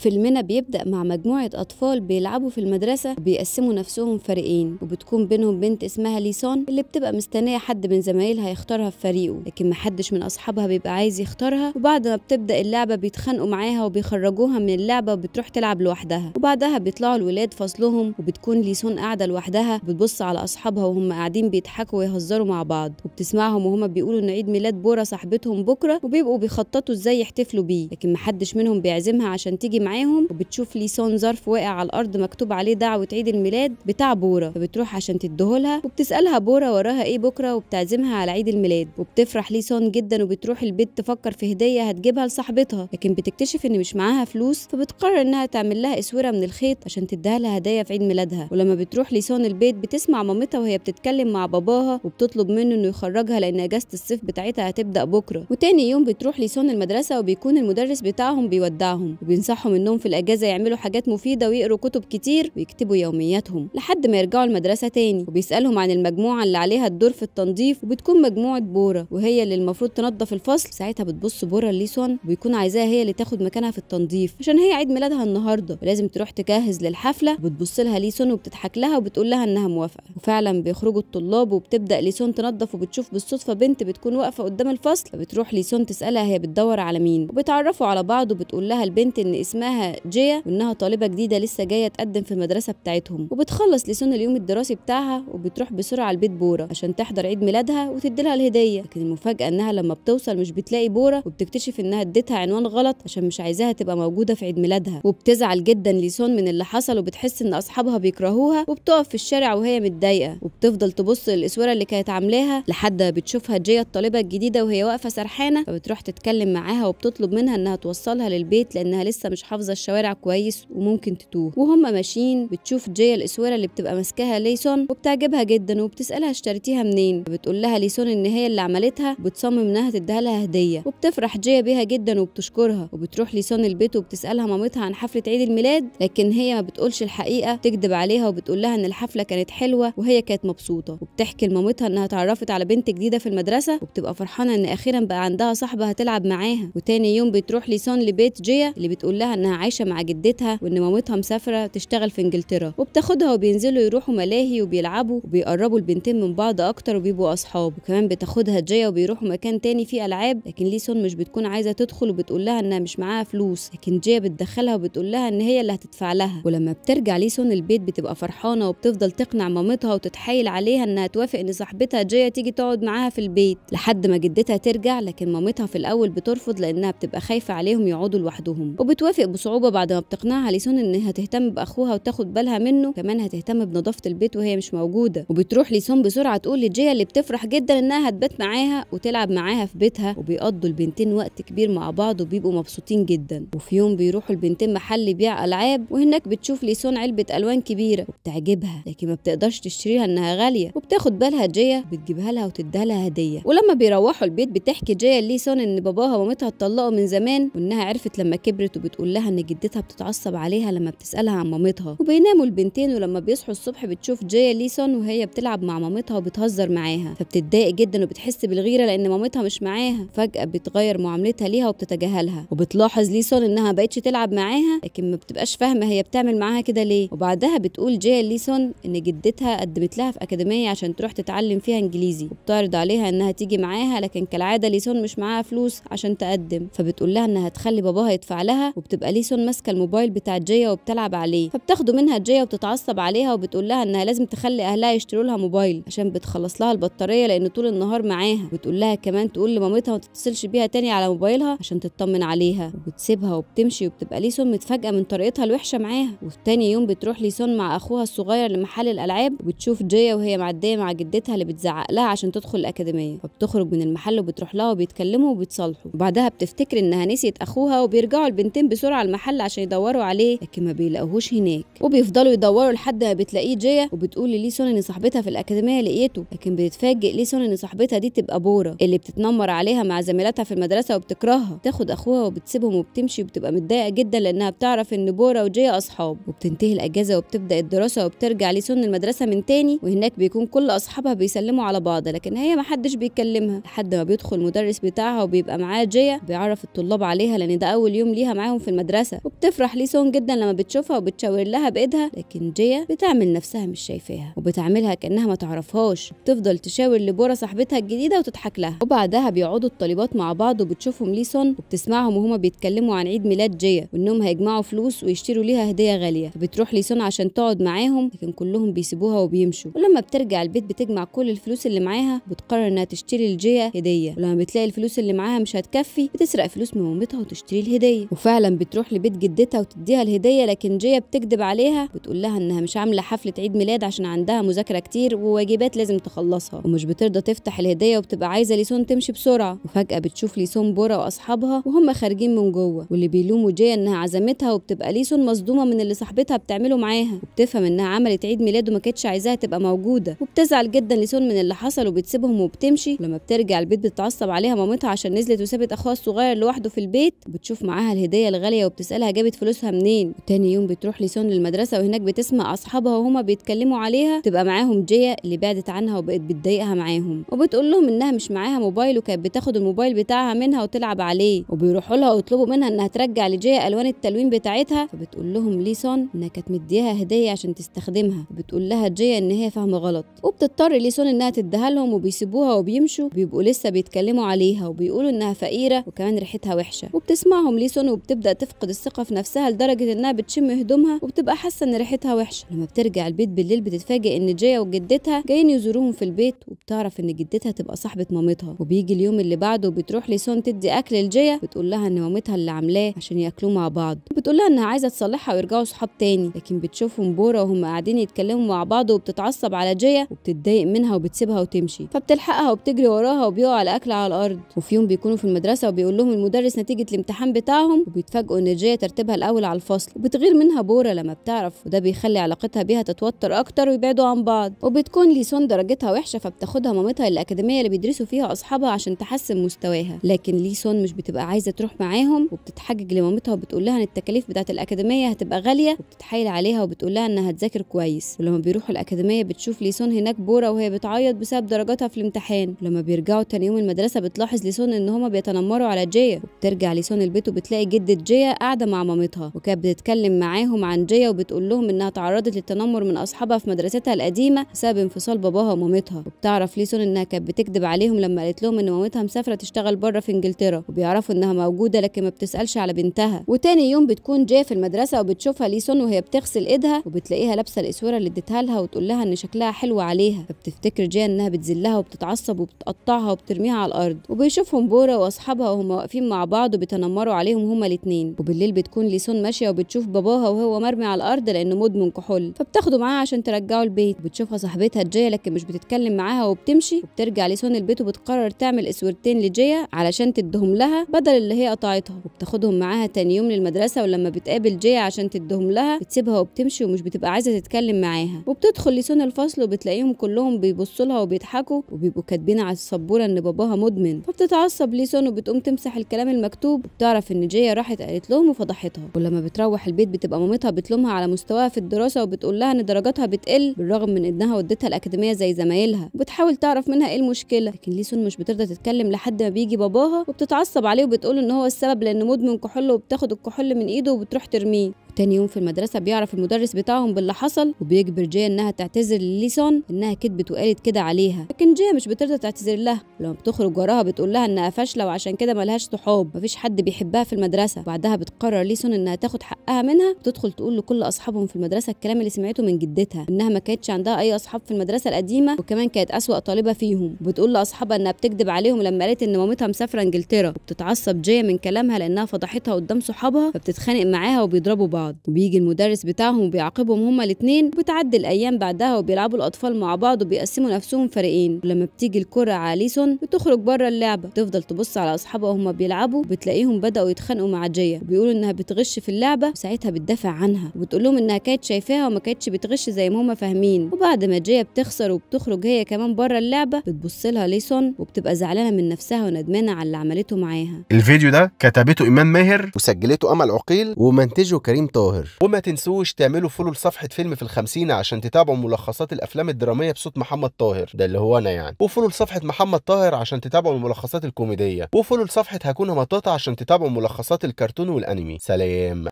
فيلمنا بيبدأ مع مجموعة أطفال بيلعبوا في المدرسة بيقسموا نفسهم فريقين وبتكون بينهم بنت اسمها ليسان اللي بتبقى مستنية حد من زمايلها يختارها في فريقه لكن محدش من أصحابها بيبقى عايز يختارها وبعد ما بتبدأ اللعبة بيتخانقوا معاها وبيخرجوها من اللعبة وبتروح تلعب لوحدها وبعدها بيطلعوا الولاد فصلهم وبتكون ليسون قاعدة لوحدها بتبص على أصحابها وهم قاعدين بيضحكوا ويهزروا مع بعض وبتسمعهم وهم بيقولوا إن عيد ميلاد بورا صاحبتهم بكرة وبيبقوا بيخططوا إزاي يحتفلوا بيه لكن محدش منهم بيعزمها عشان تيجي مع معاهم وبتشوف ليسون ظرف واقع على الارض مكتوب عليه دعوه عيد الميلاد بتاع بوره فبتروح عشان تديهولها وبتسالها بوره وراها ايه بكره وبتعزمها على عيد الميلاد وبتفرح ليسون جدا وبتروح البيت تفكر في هديه هتجيبها لصاحبتها لكن بتكتشف ان مش معاها فلوس فبتقرر انها تعمل لها اسوره من الخيط عشان تديها لها هديه في عيد ميلادها ولما بتروح ليسون البيت بتسمع مامتها وهي بتتكلم مع باباها وبتطلب منه انه يخرجها لان اجازه الصيف بتاعتها هتبدا بكره وتاني يوم بتروح ليسون المدرسه وبيكون المدرس بتاعهم بيودعهم وبينصحهم انهم في الاجازه يعملوا حاجات مفيده ويقروا كتب كتير ويكتبوا يومياتهم لحد ما يرجعوا المدرسه تاني وبيسالهم عن المجموعه اللي عليها الدور في التنظيف وبتكون مجموعه بوره وهي اللي المفروض تنظف الفصل ساعتها بتبص بوره ليسون وبيكون عايزاها هي اللي تاخد مكانها في التنظيف عشان هي عيد ميلادها النهارده ولازم تروح تجهز للحفله وبتبص لها ليسون وبتضحك لها وبتقول لها انها موافقه وفعلا بيخرجوا الطلاب وبتبدا ليسون تنظف وبتشوف بالصدفه بنت بتكون واقفه قدام الفصل فبتروح ليسون تسالها هي بتدور على مين وبتعرفوا على بعض وبتقول لها البنت ان اسمها اسمها جيا وانها طالبه جديده لسه جايه تقدم في المدرسه بتاعتهم وبتخلص لسان اليوم الدراسي بتاعها وبتروح بسرعه لبيت بورا عشان تحضر عيد ميلادها وتدي لها الهديه لكن المفاجاه انها لما بتوصل مش بتلاقي بورا وبتكتشف انها اديتها عنوان غلط عشان مش عايزاها تبقى موجوده في عيد ميلادها وبتزعل جدا لسون من اللي حصل وبتحس ان اصحابها بيكرهوها وبتقف في الشارع وهي متضايقه وبتفضل تبص للاسوره اللي كانت عاملاها لحد بتشوفها جيا الطالبه الجديده وهي واقفه سرحانه فبتروح تتكلم معاها وبتطلب منها انها توصلها للبيت لانها لسه مش حافظه حافظه الشوارع كويس وممكن تتوه وهم ماشيين بتشوف جيا الاسوره اللي بتبقى ماسكاها ليسون وبتعجبها جدا وبتسالها اشتريتيها منين بتقول لها ليسون ان هي اللي عملتها بتصمم انها تديها لها هديه وبتفرح جيا بيها جدا وبتشكرها وبتروح ليسون البيت وبتسالها مامتها عن حفله عيد الميلاد لكن هي ما بتقولش الحقيقه تكذب عليها وبتقول لها ان الحفله كانت حلوه وهي كانت مبسوطه وبتحكي لمامتها انها اتعرفت على بنت جديده في المدرسه وبتبقى فرحانه ان اخيرا بقى عندها صاحبه هتلعب معاها وتاني يوم بتروح ليسون لبيت جيا اللي بتقول لها انها انها عايشه مع جدتها وان مامتها مسافره تشتغل في انجلترا وبتاخدها وبينزلوا يروحوا ملاهي وبيلعبوا وبيقربوا البنتين من بعض اكتر وبيبقوا اصحاب وكمان بتاخدها جيا وبيروحوا مكان تاني فيه العاب لكن ليسون مش بتكون عايزه تدخل وبتقول لها انها مش معاها فلوس لكن جيا بتدخلها وبتقول لها ان هي اللي هتدفع لها ولما بترجع ليسون البيت بتبقى فرحانه وبتفضل تقنع مامتها وتتحايل عليها انها توافق ان صاحبتها جيا تيجي تقعد معاها في البيت لحد ما جدتها ترجع لكن مامتها في الاول بترفض لانها بتبقى خايفه عليهم يقعدوا لوحدهم وبتوافق بصعوبه بعد ما بتقنعها ليسون انها تهتم باخوها وتاخد بالها منه كمان هتهتم بنظافه البيت وهي مش موجوده وبتروح ليسون بسرعه تقول لجيا اللي بتفرح جدا انها هتبات معاها وتلعب معاها في بيتها وبيقضوا البنتين وقت كبير مع بعض وبيبقوا مبسوطين جدا وفي يوم بيروحوا البنتين محل يبيع العاب وهناك بتشوف ليسون علبه الوان كبيره وبتعجبها لكن ما بتقدرش تشتريها انها غاليه وبتاخد بالها جيا بتجيبها لها وتديها لها هديه ولما بيروحوا البيت بتحكي جيا ليسون ان باباها ومامتها اتطلقوا من زمان وانها عرفت لما كبرت وبتقول لها لها ان جدتها بتتعصب عليها لما بتسالها عن مامتها وبيناموا البنتين ولما بيصحوا الصبح بتشوف جيا ليسون وهي بتلعب مع مامتها وبتهزر معاها فبتتضايق جدا وبتحس بالغيره لان مامتها مش معاها فجاه بتغير معاملتها ليها وبتتجاهلها وبتلاحظ ليسون انها بقتش تلعب معاها لكن ما بتبقاش فاهمه هي بتعمل معاها كده ليه وبعدها بتقول جيا ليسون ان جدتها قدمت لها في اكاديميه عشان تروح تتعلم فيها انجليزي وبتعرض عليها انها تيجي معاها لكن كالعاده ليسون مش معاها فلوس عشان تقدم فبتقول لها انها تخلي باباها يدفع لها وبتبقى أليسون ليسون ماسكه الموبايل بتاع جيا وبتلعب عليه فبتاخده منها جيا وبتتعصب عليها وبتقول لها انها لازم تخلي اهلها يشتروا لها موبايل عشان بتخلص لها البطاريه لان طول النهار معاها وبتقول لها كمان تقول لمامتها ما تتصلش بيها تاني على موبايلها عشان تطمن عليها وبتسيبها وبتمشي وبتبقى ليسون متفاجئه من طريقتها الوحشه معاها تاني يوم بتروح ليسون مع اخوها الصغير لمحل الالعاب وبتشوف جيا وهي معديه مع جدتها اللي بتزعق لها عشان تدخل الاكاديميه فبتخرج من المحل وبتروح لها وبيتكلموا وبيتصالحوا وبعدها بتفتكر انها نسيت اخوها وبيرجعوا البنتين بسرعه على المحل عشان يدوروا عليه لكن ما بيلاقوهوش هناك وبيفضلوا يدوروا لحد ما بتلاقيه جيا وبتقول لليسون ان صاحبتها في الاكاديميه لقيته لكن بتتفاجئ ليسون ان صاحبتها دي تبقى بوره اللي بتتنمر عليها مع زميلاتها في المدرسه وبتكرهها تاخد اخوها وبتسيبهم وبتمشي وبتبقى متضايقه جدا لانها بتعرف ان بوره وجيا اصحاب وبتنتهي الاجازه وبتبدا الدراسه وبترجع ليسون المدرسه من تاني وهناك بيكون كل اصحابها بيسلموا على بعض لكن هي ما حدش بيكلمها لحد ما بيدخل المدرس بتاعها وبيبقى معاه جيا بيعرف الطلاب عليها لان ده اول يوم ليها معاهم في المدرسه المدرسة وبتفرح لي سون جدا لما بتشوفها وبتشاور لها بإيدها لكن جيا بتعمل نفسها مش شايفاها وبتعملها كأنها ما تعرفهاش بتفضل تشاور لبورا صاحبتها الجديدة وتضحك لها وبعدها بيقعدوا الطالبات مع بعض وبتشوفهم لي سون وبتسمعهم وهما بيتكلموا عن عيد ميلاد جيا وإنهم هيجمعوا فلوس ويشتروا ليها هدية غالية فبتروح لي سون عشان تقعد معاهم لكن كلهم بيسيبوها وبيمشوا ولما بترجع البيت بتجمع كل الفلوس اللي معاها وبتقرر إنها تشتري لجيا هدية ولما بتلاقي الفلوس اللي معاها مش هتكفي بتسرق فلوس من مامتها وتشتري الهدية وفعلا بتروح بتروح لبيت جدتها وتديها الهديه لكن جيا بتكذب عليها بتقول لها انها مش عامله حفله عيد ميلاد عشان عندها مذاكره كتير وواجبات لازم تخلصها ومش بترضى تفتح الهديه وبتبقى عايزه ليسون تمشي بسرعه وفجاه بتشوف ليسون بورا واصحابها وهم خارجين من جوه واللي بيلوموا جيا انها عزمتها وبتبقى ليسون مصدومه من اللي صاحبتها بتعمله معاها وبتفهم انها عملت عيد ميلاد وما كانتش عايزاها تبقى موجوده وبتزعل جدا ليسون من اللي حصل وبتسيبهم وبتمشي ولما بترجع البيت بتتعصب عليها مامتها عشان نزلت وسابت اخوها الصغير لوحده في البيت وبتشوف معاها الهديه الغاليه وبتسالها جابت فلوسها منين وتاني يوم بتروح لسون للمدرسه وهناك بتسمع اصحابها وهما بيتكلموا عليها تبقى معاهم جيا اللي بعدت عنها وبقت بتضايقها معاهم وبتقول لهم انها مش معاها موبايل وكانت بتاخد الموبايل بتاعها منها وتلعب عليه وبيروحوا لها ويطلبوا منها انها ترجع لجيا الوان التلوين بتاعتها فبتقول لهم ليسون انها كانت مديها هديه عشان تستخدمها بتقول لها جيا ان هي فاهمه غلط وبتضطر ليسون انها تديها لهم وبيسيبوها وبيمشوا بيبقوا لسه بيتكلموا عليها وبيقولوا انها فقيره وكمان ريحتها وحشه وبتسمعهم ليسون وبتبدا تفقد بتفقد الثقه في نفسها لدرجه انها بتشم هدومها وبتبقى حاسه ان ريحتها وحشه لما بترجع البيت بالليل بتتفاجئ ان جيا وجدتها جايين يزوروهم في البيت وبتعرف ان جدتها تبقى صاحبه مامتها وبيجي اليوم اللي بعده وبتروح لسون تدي اكل لجيا بتقول لها ان مامتها اللي عاملاه عشان ياكلوه مع بعض وبتقول لها انها عايزه تصلحها ويرجعوا صحاب تاني لكن بتشوفهم بورا وهم قاعدين يتكلموا مع بعض وبتتعصب على جيا وبتتضايق منها وبتسيبها وتمشي فبتلحقها وبتجري وراها وبيقعوا على اكل على الارض وفي يوم بيكونوا في المدرسه وبيقول لهم المدرس نتيجه الامتحان بتاعهم وبيتفاجئوا والنجاية ترتيبها الأول على الفصل وبتغير منها بورا لما بتعرف وده بيخلي علاقتها بيها تتوتر أكتر ويبعدوا عن بعض وبتكون ليسون درجتها وحشة فبتاخدها مامتها الأكاديمية اللي بيدرسوا فيها أصحابها عشان تحسن مستواها لكن ليسون مش بتبقى عايزة تروح معاهم وبتتحجج لمامتها وبتقول لها إن التكاليف بتاعة الأكاديمية هتبقى غالية وبتتحايل عليها وبتقول لها إنها تذاكر كويس ولما بيروحوا الأكاديمية بتشوف ليسون هناك بورا وهي بتعيط بسبب درجاتها في الامتحان ولما بيرجعوا تاني يوم المدرسة بتلاحظ ليسون إن هما بيتنمروا على جيا وبترجع ليسون البيت وبتلاقي جدة جيا قاعده مع مامتها وكانت بتتكلم معاهم عن جيا وبتقول لهم انها تعرضت للتنمر من اصحابها في مدرستها القديمه بسبب انفصال باباها ومامتها وبتعرف ليسون انها كانت بتكذب عليهم لما قالت لهم ان مامتها مسافره تشتغل بره في انجلترا وبيعرفوا انها موجوده لكن ما بتسالش على بنتها وتاني يوم بتكون جيا في المدرسه وبتشوفها ليسون وهي بتغسل ايدها وبتلاقيها لابسه الاسوره اللي اديتها لها وتقول لها ان شكلها حلو عليها فبتفتكر جيا انها بتذلها وبتتعصب وبتقطعها وبترميها على الارض وبيشوفهم بورا واصحابها وهم واقفين مع بعض وبيتنمروا عليهم هما الاثنين وبالليل بتكون ليسون ماشيه وبتشوف باباها وهو مرمي على الارض لانه مدمن كحول فبتاخده معاها عشان ترجعه البيت بتشوفها صاحبتها جيا لكن مش بتتكلم معاها وبتمشي وبترجع ليسون البيت وبتقرر تعمل اسورتين لجيا علشان تدهم لها بدل اللي هي قطعتها وبتاخدهم معاها تاني يوم للمدرسه ولما بتقابل جيا عشان تدهم لها بتسيبها وبتمشي ومش بتبقى عايزه تتكلم معاها وبتدخل ليسون الفصل وبتلاقيهم كلهم بيبصوا لها وبيضحكوا وبيبقوا كاتبين على السبوره ان باباها مدمن فبتتعصب ليسون وبتقوم تمسح الكلام المكتوب وبتعرف ان جيا راحت قالت قالت لهم وفضحتها ولما بتروح البيت بتبقى مامتها بتلومها على مستواها في الدراسه وبتقول لها ان درجاتها بتقل بالرغم من انها ودتها الاكاديميه زي زمايلها وبتحاول تعرف منها ايه المشكله لكن ليسون مش بترضى تتكلم لحد ما بيجي باباها وبتتعصب عليه وبتقول ان هو السبب لان مدمن كحول وبتاخد الكحول من ايده وبتروح ترميه تاني يوم في المدرسه بيعرف المدرس بتاعهم باللي حصل وبيجبر جيا انها تعتذر لليسون انها كدبت وقالت كده عليها لكن جيا مش بترضى تعتذر لها ولما بتخرج وراها بتقول لها انها فاشله وعشان كده ملهاش صحاب مفيش حد بيحبها في المدرسه بعدها بتقرر ليسون انها تاخد حقها منها وتدخل تقول لكل اصحابهم في المدرسه الكلام اللي سمعته من جدتها انها ما كانتش عندها اي اصحاب في المدرسه القديمه وكمان كانت اسوا طالبه فيهم وبتقول لاصحابها انها بتكذب عليهم لما قالت ان مامتها مسافره انجلترا وبتتعصب جيا من كلامها لانها فضحتها قدام صحابها فبتتخانق معاها وبيضربوا بعض بعض وبيجي المدرس بتاعهم وبيعاقبهم هما الاثنين وبتعدي الايام بعدها وبيلعبوا الاطفال مع بعض وبيقسموا نفسهم فريقين ولما بتيجي الكره على ليسون بتخرج بره اللعبه تفضل تبص على اصحابها وهما بيلعبوا بتلاقيهم بداوا يتخانقوا مع جيا وبيقولوا انها بتغش في اللعبه وساعتها بتدافع عنها وبتقول لهم انها كانت شايفاها وما كانتش بتغش زي ما هما فاهمين وبعد ما جيا بتخسر وبتخرج هي كمان بره اللعبه بتبص لها ليسون وبتبقى زعلانه من نفسها وندمانه على اللي عملته معاها الفيديو ده كتبته ايمان ماهر وسجلته امل عقيل ومنتجه كريم طاهر وما تنسوش تعملوا فولو لصفحه فيلم في الخمسين عشان تتابعوا ملخصات الافلام الدراميه بصوت محمد طاهر ده اللي هو انا يعني وفولو لصفحه محمد طاهر عشان تتابعوا الملخصات الكوميديه وفولو لصفحه هكون مطاطه عشان تتابعوا ملخصات الكرتون والانمي سلام